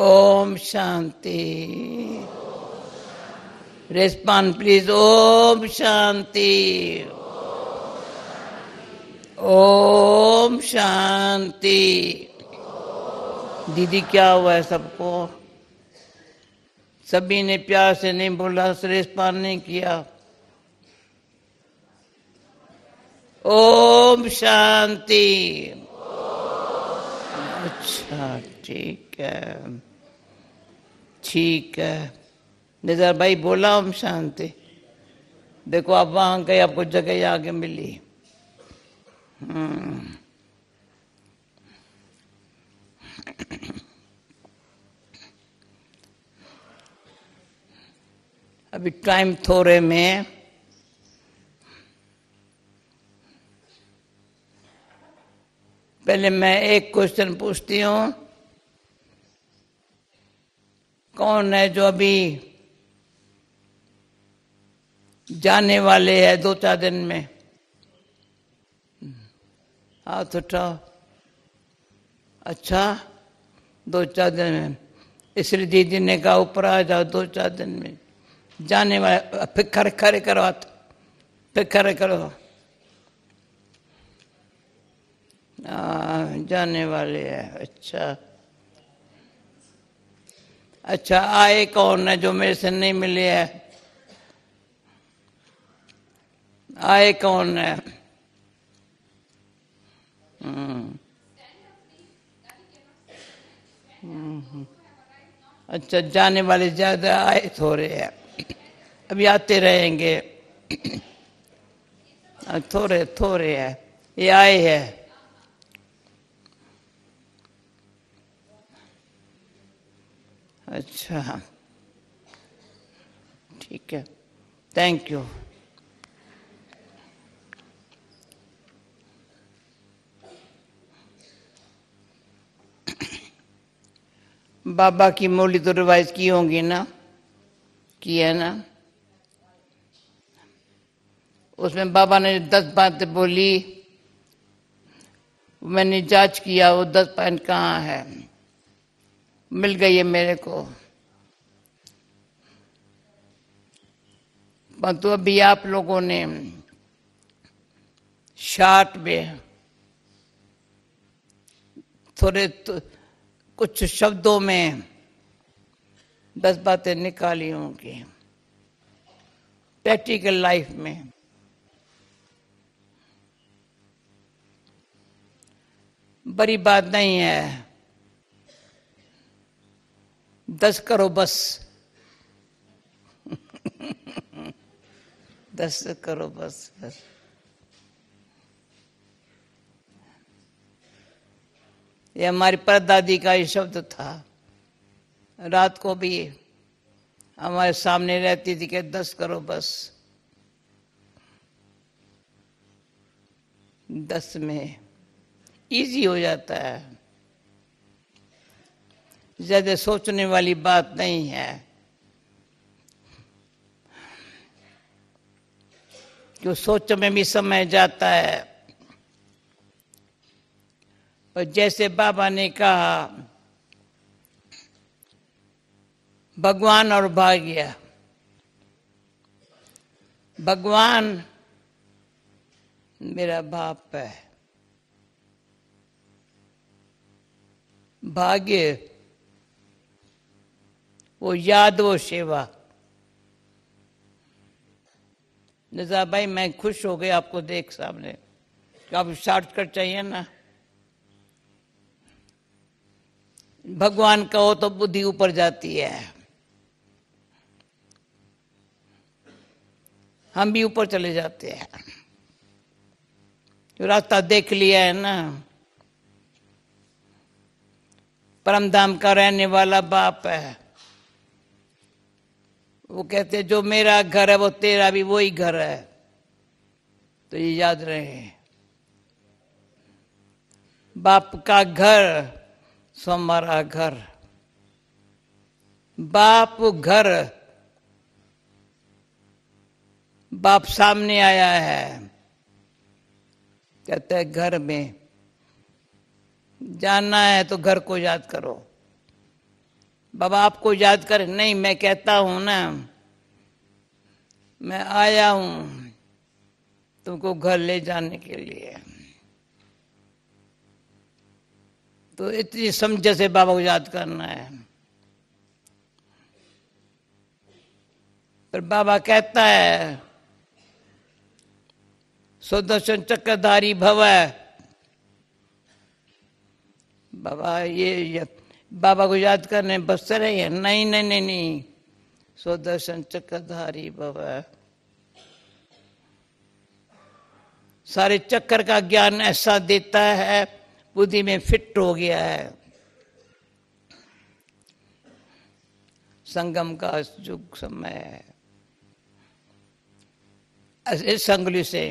Om Shanti respond please ओम शांति ओम शांति दीदी क्या हुआ है सबको सभी ने प्यार से नहीं बोला रेस्पॉन्ड नहीं किया ओम शांति अच्छा ठीक है ठीक है निज़ार भाई बोला हम शांति देखो आप वहां गए आपको जगह आगे मिली हम्म। अभी टाइम थोड़े में पहले मैं एक क्वेश्चन पूछती हूँ कौन है जो अभी जाने वाले है दो चार दिन में हाथ उठाओ अच्छा दो चार दिन में इसलिए दीदी ने कहा ऊपर आ जाओ दो चार दिन में जाने वाले फिर खरे खरे करो हाथ फिर खरे करो आ, हाँ, जाने वाले है अच्छा अच्छा आए कौन है जो मेरे से नहीं मिले है आए कौन है हम्म। हम्म। अच्छा जाने वाले ज्यादा आए थोड़े है अभी आते रहेंगे हाँ, थोड़े थोड़े है ये आए है अच्छा ठीक है थैंक यू बाबा की मोली तो रिवाइज की होंगी ना की है ना उसमें बाबा ने दस बातें बोली मैंने जांच किया वो दस पॉइंट कहाँ है मिल गई है मेरे को परंतु अभी आप लोगों ने शार्ट में थोड़े तो, कुछ शब्दों में दस बातें निकाली होंगी प्रैक्टिकल लाइफ में बड़ी बात नहीं है दस करो बस दस करो बस बस ये हमारी परदादी का ये शब्द था रात को भी हमारे सामने रहती थी कि दस करो बस दस में इजी हो जाता है ज्यादा सोचने वाली बात नहीं है जो सोच में भी समय जाता है पर जैसे बाबा ने कहा भगवान और भाग्य भगवान मेरा बाप है भाग्य वो याद वो सेवा निजा भाई मैं खुश हो गया आपको देख सामने आप शॉर्ट कट चाहिए ना भगवान का हो तो बुद्धि ऊपर जाती है हम भी ऊपर चले जाते हैं जो रास्ता देख लिया है ना परम धाम का रहने वाला बाप है वो कहते जो मेरा घर है वो तेरा भी वही घर है तो ये याद रहे बाप का घर सो हमारा घर बाप घर बाप सामने आया है कहते घर में जाना है तो घर को याद करो बाबा आपको याद कर नहीं मैं कहता हूं ना मैं आया हूं तुमको घर ले जाने के लिए तो इतनी समझ से बाबा को याद करना है पर बाबा कहता है सुदर्शन चक्रधारी भव बाबा ये, ये बाबा को याद करने बसते रहे नहीं नहीं नहीं नहीं सो दर्शन चक्करधारी बाबा सारे चक्कर का ज्ञान ऐसा देता है बुद्धि में फिट हो गया है संगम का युग समय है ऐसे संगली से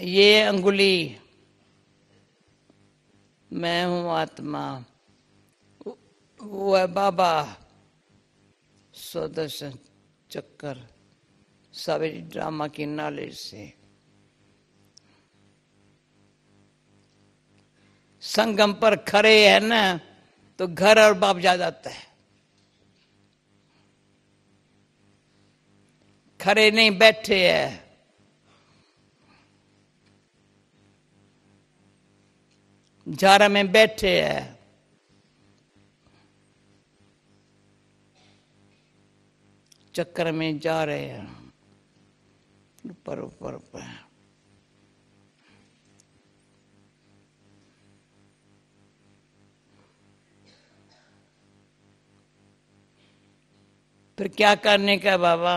ये अंगुली मैं हूं आत्मा वो है बाबा स्वदर्शन चक्कर सावेरी ड्रामा की नॉलेज से संगम पर खड़े है ना तो घर और बाप जा जाता है खड़े नहीं बैठे है झारा में बैठे है चक्कर में जा रहे हैं ऊपर ऊपर ऊपर फिर क्या करने का बाबा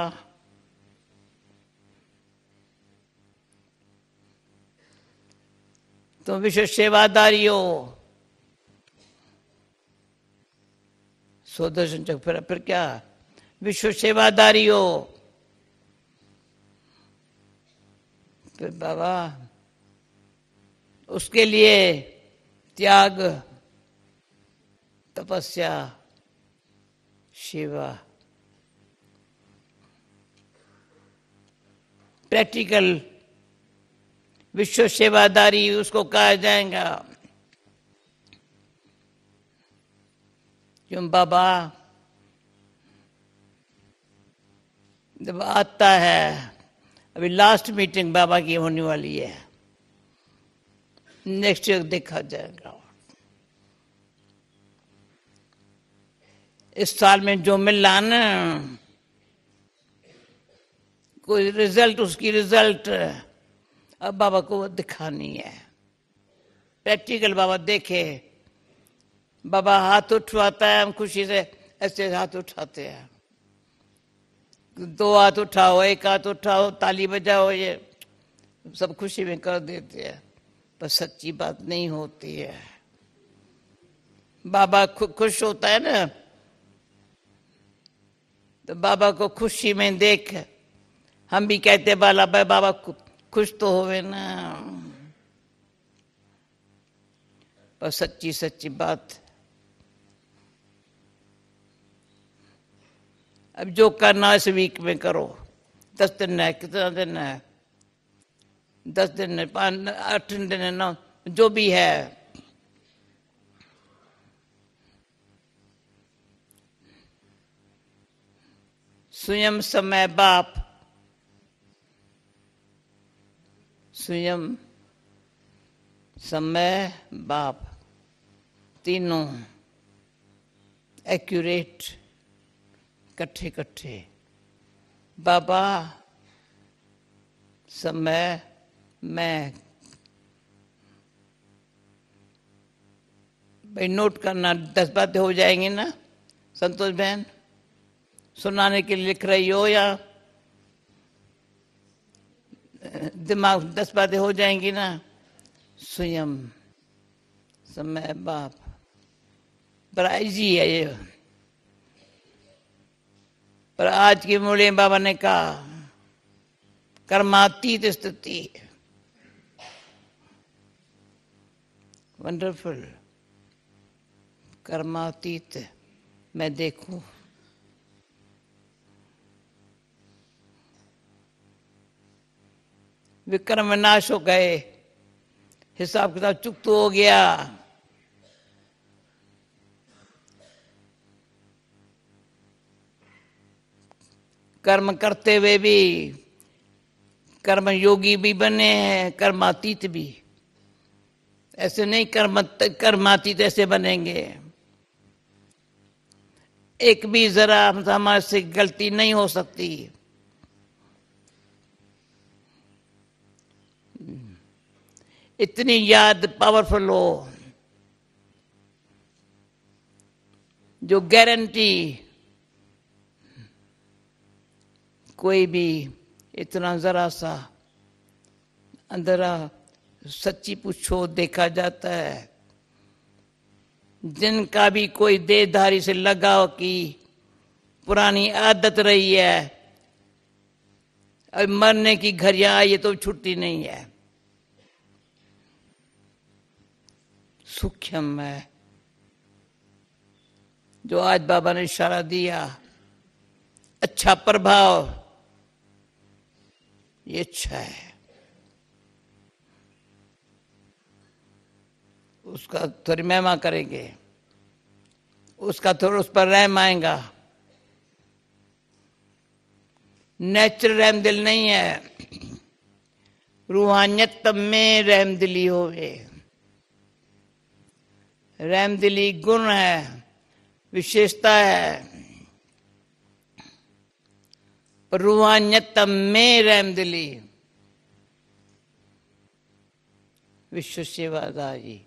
तुम विश्व सेवादारी हो स्वदर्शन चक फिर फिर क्या विश्व सेवादारी हो फिर बाबा उसके लिए त्याग तपस्या शिवा प्रैक्टिकल विश्व सेवादारी उसको कहा जाएगा क्यों बाबा जब आता है अभी लास्ट मीटिंग बाबा की होने वाली है नेक्स्ट ईयर देखा जाएगा इस साल में जो मिला ना कोई रिजल्ट उसकी रिजल्ट है। अब बाबा को वो दिखानी है प्रैक्टिकल बाबा देखे बाबा हाथ उठवाता है हम खुशी से ऐसे हाथ उठाते हैं दो हाथ उठाओ एक हाथ उठाओ ताली बजाओ ये सब खुशी में कर देते हैं पर सच्ची बात नहीं होती है बाबा खु, खुश होता है ना तो बाबा को खुशी में देख हम भी कहते बाला भाई बाबा खुश तो होवे ना पर सच्ची सच्ची बात अब जो करना इस वीक में करो दस दिन है कितना दिन है दस दिन है पाँच आठ दिन है नौ जो भी है स्वयं समय बाप स्वयं समय बाप तीनों एक्यूरेट कट्ठे कट्ठे बाबा समय मैं भाई नोट करना दस बातें हो जाएंगी ना संतोष बहन सुनाने के लिए लिख रही हो या दिमाग दस बातें हो जाएंगी ना स्वयं समय बाप प्राइजी है ये पर आज की मूल्य बाबा ने कहा कर्मातीत स्थिति वंडरफुल कर्मातीत मैं देखूं विक्रम नाश हो गए हिसाब किताब चुप तो हो गया कर्म करते हुए भी कर्म योगी भी बने हैं कर्मातीत भी ऐसे नहीं कर्म कर्मातीत ऐसे बनेंगे एक भी जरा हमारे से गलती नहीं हो सकती इतनी याद पावरफुल हो जो गारंटी कोई भी इतना ज़रा सा अंदर सच्ची पूछो देखा जाता है जिनका भी कोई देहधारी से लगाव की पुरानी आदत रही है अब मरने की घरिया ये तो छुट्टी नहीं है सुख्यम है जो आज बाबा ने इशारा दिया अच्छा प्रभाव ये अच्छा है उसका थोड़ी महिमा करेंगे उसका थोड़ा उस पर रहम आएगा नेचुरल रहम दिल नहीं है रूहानियत में रहम दिली होवे रैमदिली गुण है विशेषता है रूहानियत में रैमदिली विश्व सेवादारी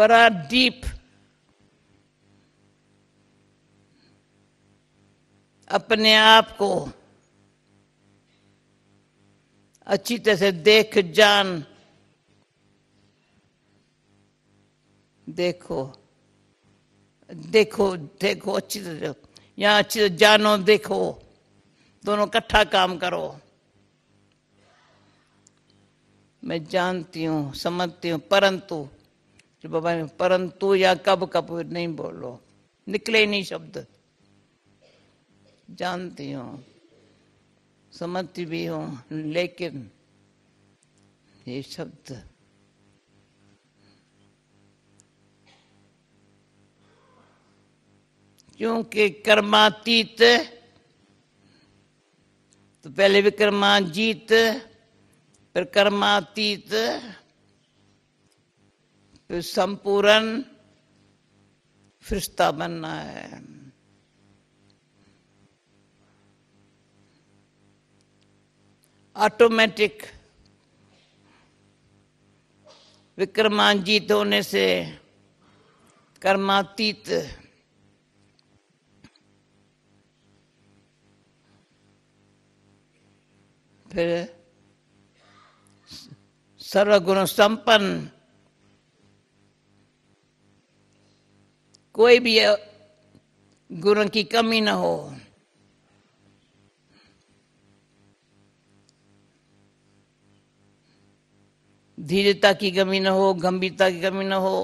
बड़ा डीप अपने आप को अच्छी तरह से देख जान देखो देखो देखो अच्छी तरह यहां अच्छी तरह जानो देखो दोनों इकट्ठा काम करो मैं जानती हूँ समझती हूँ परंतु जो बाबा ने परंतु या कब कब नहीं बोलो निकले नहीं शब्द जानती हूँ समझती भी हूँ लेकिन ये शब्द क्योंकि कर्मातीत तो पहले भी कर्माजीत फिर कर्मातीत फिर संपूर्ण फिर बनना है ऑटोमेटिक विक्रमांजित होने से कर्मातीत फिर सर्वगुण संपन्न कोई भी गुण की कमी न हो धीरता की कमी न हो गंभीरता की कमी न हो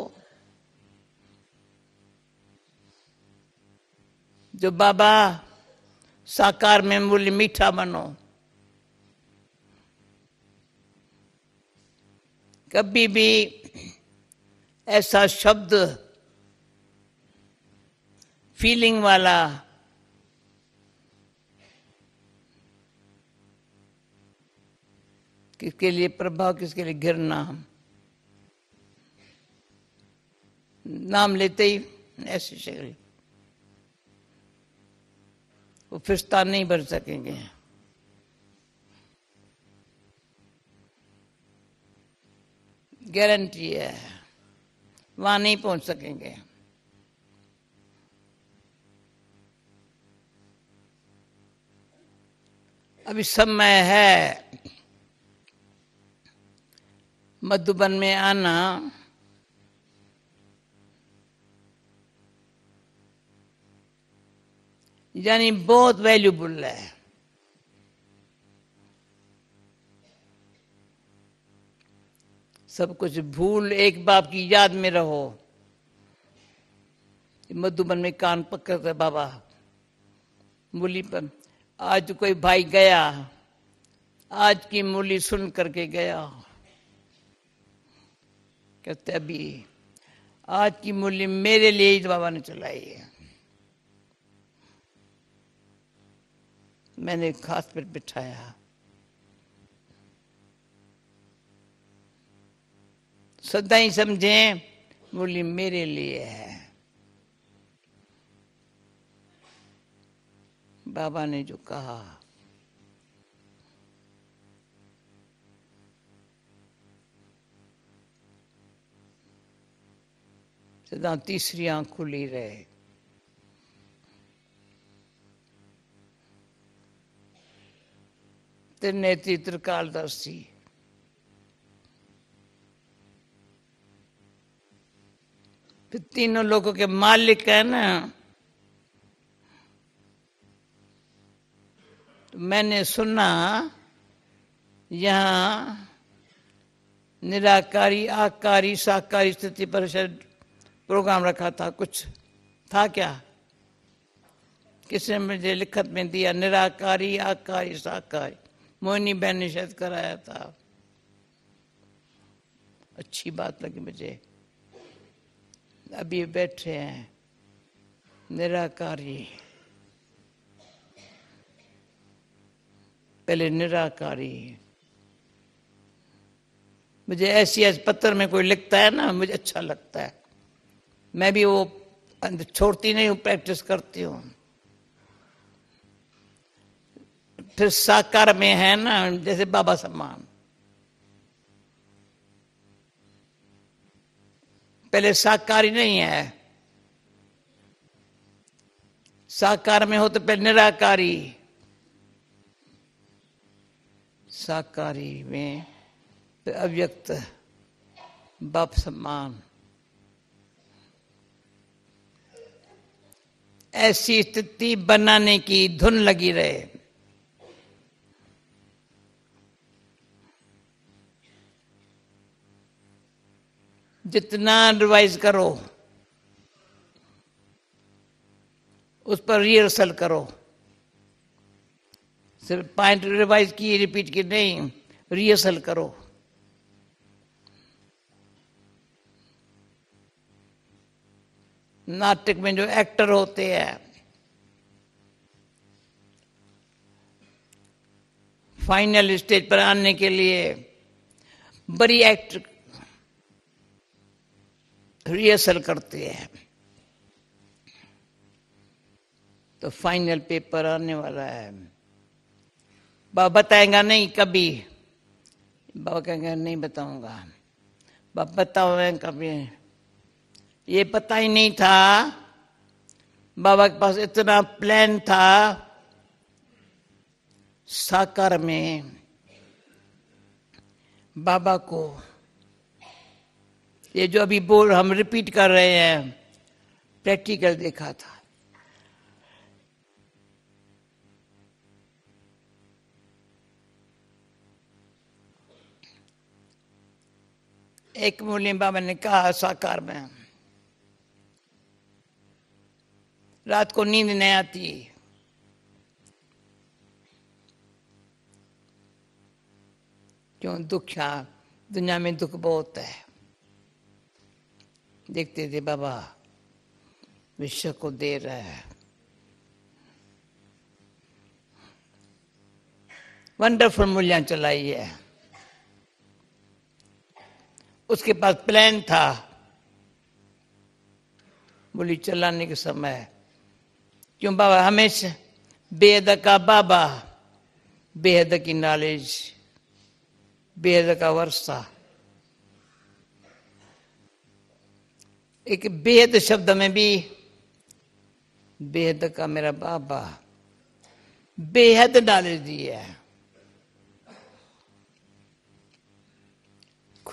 जो बाबा साकार में मूल्य मीठा बनो कभी भी ऐसा शब्द फीलिंग वाला किसके लिए प्रभाव किसके लिए घिरना हम नाम लेते ही ऐसे शरीर वो स्थान नहीं भर सकेंगे गारंटी है वहां नहीं पहुंच सकेंगे अभी समय है मधुबन में आना यानी बहुत वैल्यूबुल है सब कुछ भूल एक बाप की याद में रहो मधुबन में कान पकड़ते बाबा मूली पर आज कोई भाई गया आज की मूली सुन करके गया कहते अभी आज की मूल्य मेरे लिए ही तो बाबा ने चलाई है मैंने खास पर बिठाया सदा ही समझे मूल्य मेरे लिए है बाबा ने जो कहा सदा तो तीसरी आंख खुली रहे तिने ਨੇਤੀ ਤ੍ਰਿਕਾਲ फिर तीनों लोगों के मालिक है ना तो मैंने सुना यहां निराकारी आकारी साकारी स्थिति परिषद प्रोग्राम रखा था कुछ था क्या किसने मुझे लिखत में दिया निराकारी आकारी साकारी मोहिनी बहन ने शायद कराया था अच्छी बात लगी मुझे अभी बैठे हैं निराकारी पहले निराकारी मुझे ऐसी ऐसे पत्थर में कोई लिखता है ना मुझे अच्छा लगता है मैं भी वो छोड़ती नहीं हूं प्रैक्टिस करती हूं फिर साकार में है ना जैसे बाबा सम्मान पहले साकार ही नहीं है साकार में हो तो पहले निराकारी साकारी में अव्यक्त बाप सम्मान ऐसी स्थिति बनाने की धुन लगी रहे जितना रिवाइज करो उस पर रिहर्सल करो सिर्फ पॉइंट रिवाइज की रिपीट की नहीं रिहर्सल करो नाटक में जो एक्टर होते हैं फाइनल स्टेज पर आने के लिए बड़ी एक्ट रिहर्सल करते हैं तो फाइनल पेपर आने वाला है बाबा बताएगा नहीं कभी बाबा कहेंगे नहीं बताऊंगा बाबा बताओ कभी ये पता ही नहीं था बाबा के पास इतना प्लान था साकार में बाबा को ये जो अभी बोल हम रिपीट कर रहे हैं प्रैक्टिकल देखा था एक मूल्य बाबा ने कहा साकार में रात को नींद नहीं आती क्यों दुख दुनिया में दुख बहुत है देखते थे बाबा विश्व को दे रहा है वंडरफुल मूल्य चलाई है उसके पास प्लान था बोली चलाने के समय क्यों बाबा हमेशा बेहद का बाबा बेहद की नॉलेज बेहद का वर्षा एक बेहद शब्द में भी बेहद का मेरा बाबा बेहद नॉलेज दिया है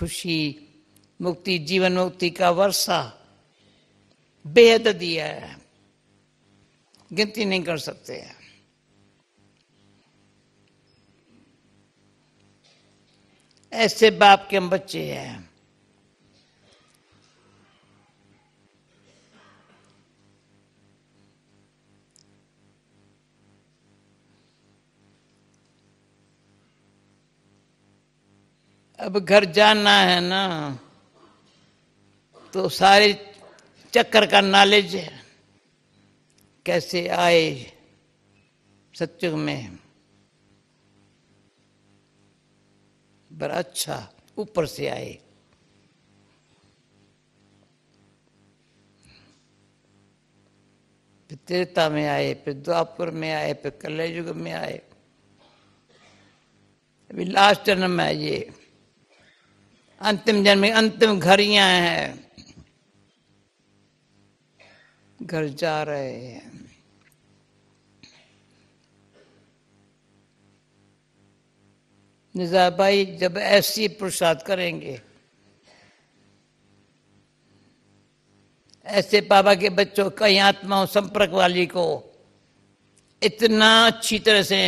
खुशी मुक्ति जीवन मुक्ति का वर्षा बेहद दिया है गिनती नहीं कर सकते हैं ऐसे बाप के हम बच्चे हैं अब घर जाना है ना तो सारे चक्कर का नॉलेज है कैसे आए सत्युग में बड़ा अच्छा ऊपर से आए फिर त्रेता में आए फिर द्वापुर में आए फिर कलय युग में आए अभी लास्ट जन्म है ये अंतिम जन्म अंतिम घड़िया हैं घर जा रहे हैं निजा भाई जब ऐसी प्रसाद करेंगे ऐसे पापा के बच्चों कई आत्माओं संपर्क वाली को इतना अच्छी तरह से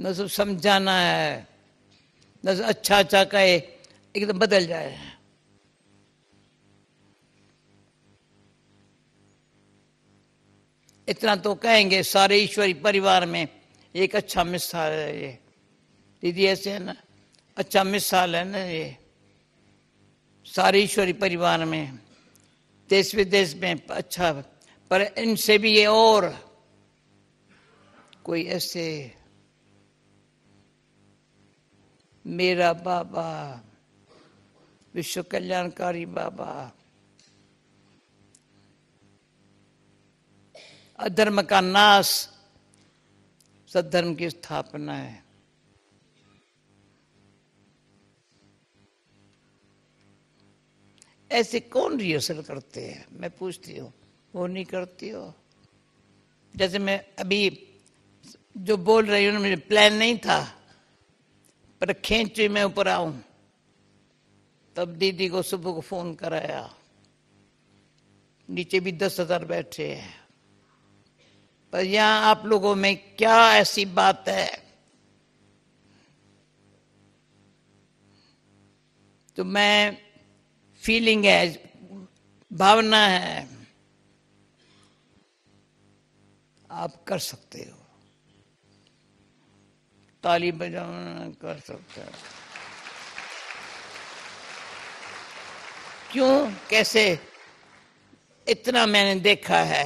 न सब समझाना है न अच्छा अच्छा कहे एकदम बदल जाए इतना तो कहेंगे सारे ईश्वरी परिवार में एक अच्छा मिसाल है ये दीदी ऐसे है ना अच्छा मिसाल है ना ये सारे ईश्वरी परिवार में देश विदेश में अच्छा पर इनसे भी ये और कोई ऐसे मेरा बाबा विश्व कल्याणकारी बाबा अधर्म का नाश सद्धर्म की स्थापना है ऐसे कौन रिहर्सल करते हैं मैं पूछती हूँ वो नहीं करती हो जैसे मैं अभी जो बोल रही हूँ मुझे प्लान नहीं था पर खेच में ऊपर आऊँ तब दीदी को सुबह को फोन कराया नीचे भी दस हजार बैठे हैं पर यहां आप लोगों में क्या ऐसी बात है तो मैं फीलिंग है भावना है आप कर सकते हो ताली बजाना कर सकते हो क्यों कैसे इतना मैंने देखा है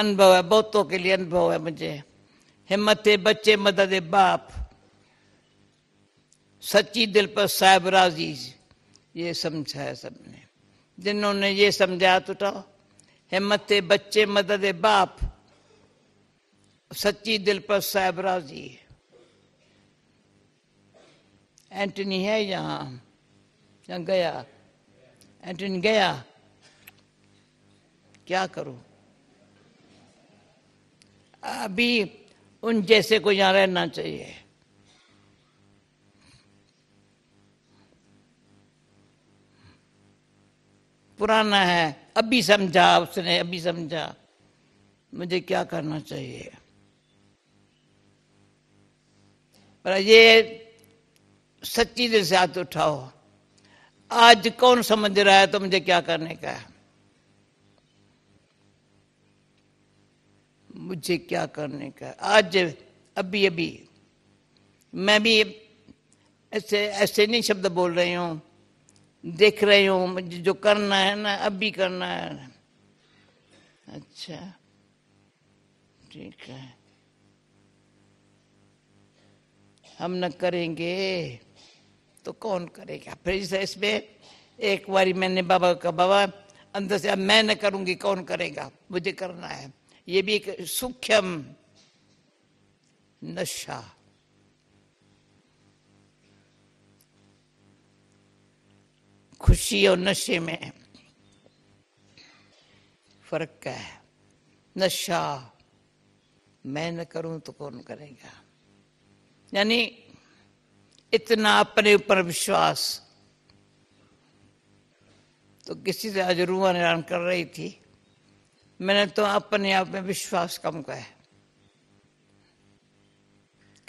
अनुभव है बहुतों के लिए अनुभव है मुझे हिम्मत बच्चे मदद बाप सच्ची दिल पर साहब राजी ये समझा है सबने जिन्होंने ये समझाया तो उठाओ हिम्मत बच्चे मदद बाप सच्ची दिल पर साहब राजी एंटनी है यहाँ यहाँ गया एंटिन गया क्या करूं अभी उन जैसे को यहां रहना चाहिए पुराना है अभी समझा उसने अभी समझा मुझे क्या करना चाहिए पर ये सच्ची से हाथ उठाओ आज कौन समझ रहा है तो मुझे क्या करने का है मुझे क्या करने का आज अभी अभी मैं भी ऐसे ऐसे नहीं शब्द बोल रही हूँ देख रही हूँ मुझे जो करना है ना अभी करना है अच्छा ठीक है हम न करेंगे तो कौन करेगा फिर से इसमें एक बारी मैंने बाबा का बाबा अंदर से अब मैं न करूंगी कौन करेगा मुझे करना है ये भी एक सूक्ष्म नशा खुशी और नशे में फर्क क्या है नशा मैं न करूं तो कौन करेगा यानी इतना अपने ऊपर विश्वास तो किसी से आज रूआ निरान कर रही थी मैंने तो अपने आप में विश्वास कम का है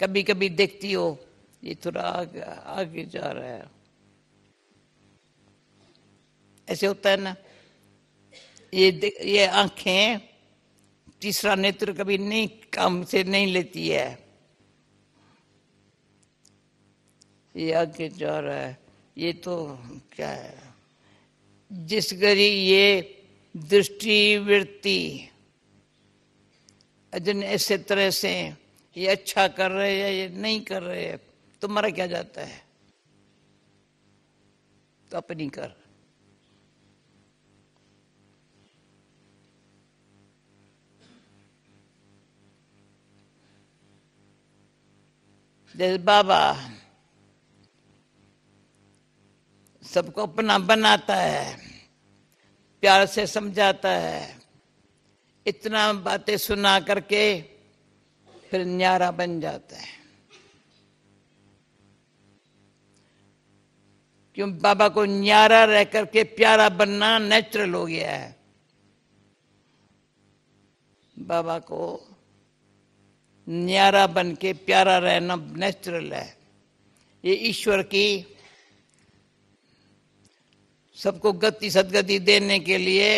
कभी कभी देखती हो ये थोड़ा तो आगे, आगे जा रहा है ऐसे होता है ना ये ये आंखें तीसरा नेत्र कभी नहीं काम से नहीं लेती है ये आगे जा रहा है ये तो क्या है जिस गरी ये दृष्टि वृत्ति अजन ऐसे तरह से ये अच्छा कर रहे हैं ये नहीं कर रहे हैं तुम्हारा तो क्या जाता है तो अपनी कर जैसे बाबा सबको अपना बनाता है प्यार से समझाता है इतना बातें सुना करके फिर न्यारा बन जाता है क्यों बाबा को न्यारा रह करके प्यारा बनना नेचुरल हो गया है बाबा को न्यारा बन के प्यारा रहना नेचुरल है ये ईश्वर की सबको गति सदगति देने के लिए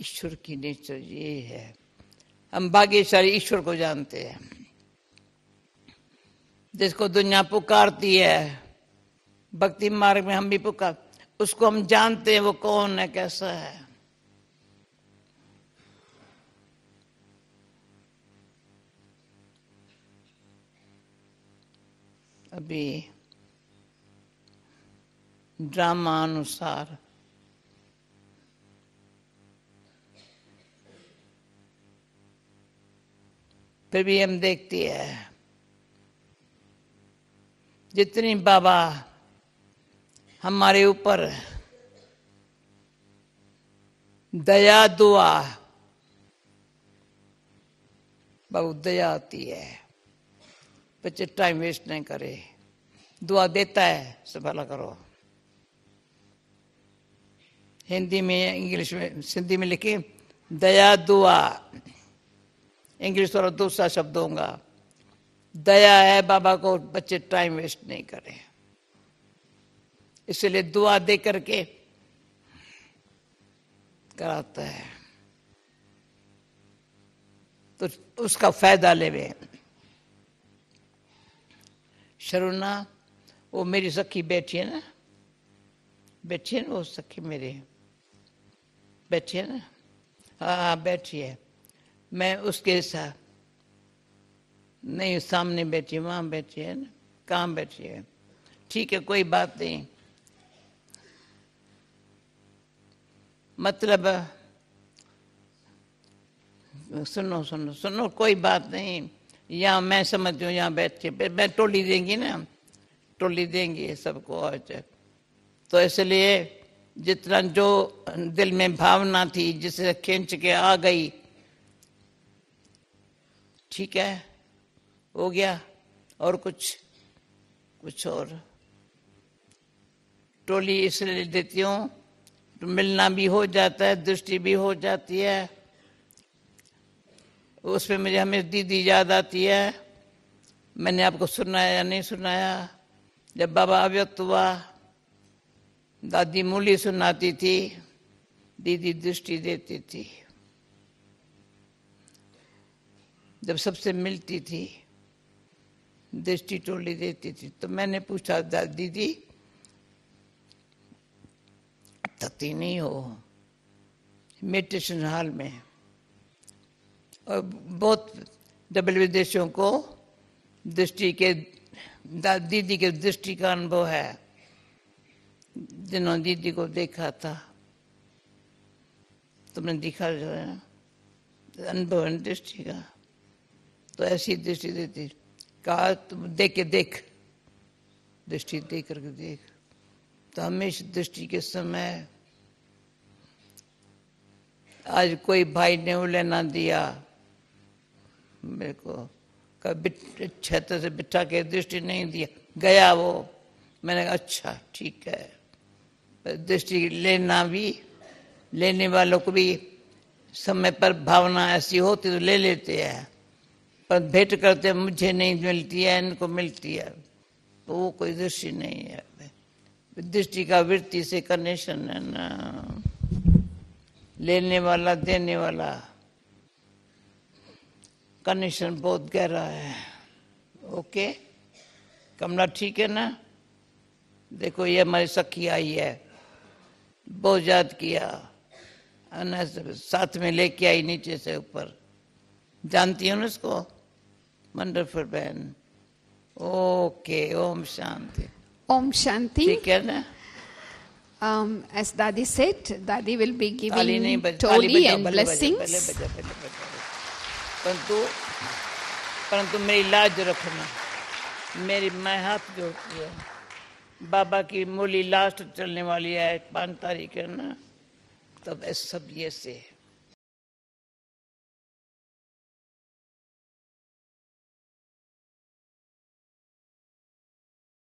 ईश्वर की नेचर ये है हम भाग्यशाली ईश्वर को जानते हैं जिसको दुनिया पुकारती है भक्ति मार्ग में हम भी पुकार उसको हम जानते हैं वो कौन है कैसा है अभी ड्रामानुसार फिर भी हम देखती है जितनी बाबा हमारे ऊपर दया दुआ बहुत दया आती है बच्चे टाइम वेस्ट नहीं करे दुआ देता है सब भला करो हिंदी में इंग्लिश में सिंधी में लिखी दया दुआ इंग्लिश थोड़ा दूसरा शब्द होगा दया है बाबा को बच्चे टाइम वेस्ट नहीं करें इसलिए दुआ दे करके कराता है तो उसका फायदा लेवे शरुणा वो मेरी सखी बैठी है ना बैठी है ना वो सखी मेरे बैठिए ना हाँ हाँ बैठिए मैं उसके साथ नहीं सामने बैठिए वहाँ बैठिए ना कहाँ बैठिए ठीक है कोई बात नहीं मतलब सुनो सुनो सुनो कोई बात नहीं यहाँ मैं समझती हूँ यहाँ बैठ के मैं टोली देंगी ना टोली देंगी सबको और तो इसलिए जितना जो दिल में भावना थी जिसे खींच के आ गई ठीक है हो गया और कुछ कुछ और टोली इसलिए देती हूँ तो मिलना भी हो जाता है दृष्टि भी हो जाती है उसमें मुझे हमें दीदी याद आती है मैंने आपको सुनाया या नहीं सुनाया जब बाबा अव्यक्त हुआ दादी मूली सुनाती थी दीदी दृष्टि देती थी जब सबसे मिलती थी दृष्टि टोली देती थी तो मैंने पूछा दीदी तती नहीं हो मेडिटेशन हाल में और बहुत डबल विदेशों को दृष्टि के दीदी के दृष्टि का अनुभव है दिनों दीदी को देखा था तुमने दिखा जो है ना अनुभव दृष्टि का तो ऐसी दृष्टि देती कहा तुम देख के देख दृष्टि देख करके देख तो हमेशा दृष्टि के समय आज कोई भाई ने उले ना दिया मेरे को कभी छत से बिठा के दृष्टि नहीं दिया गया वो मैंने कहा अच्छा ठीक है दृष्टि लेना भी लेने वालों को भी समय पर भावना ऐसी होती तो ले लेते हैं पर भेंट करते मुझे नहीं मिलती है इनको मिलती है तो वो कोई दृष्टि नहीं है दृष्टि का वृत्ति से कनेक्शन है ना लेने वाला देने वाला कनेक्शन बहुत गहरा है ओके कमला ठीक है ना देखो ये हमारी सखी आई है बहुत याद किया साथ में लेके आई नीचे से ऊपर जानती हूँ उसको वंडरफुल बहन ओके ओम शांति ओम शांति ठीक है ना um as dadi said dadi will be giving toli and blessings परंतु परंतु मेरी लाज rakhna meri mai hath jo हूँ बाबा की मूली लास्ट चलने वाली है पाँच तारीख है ना तब सब ये से है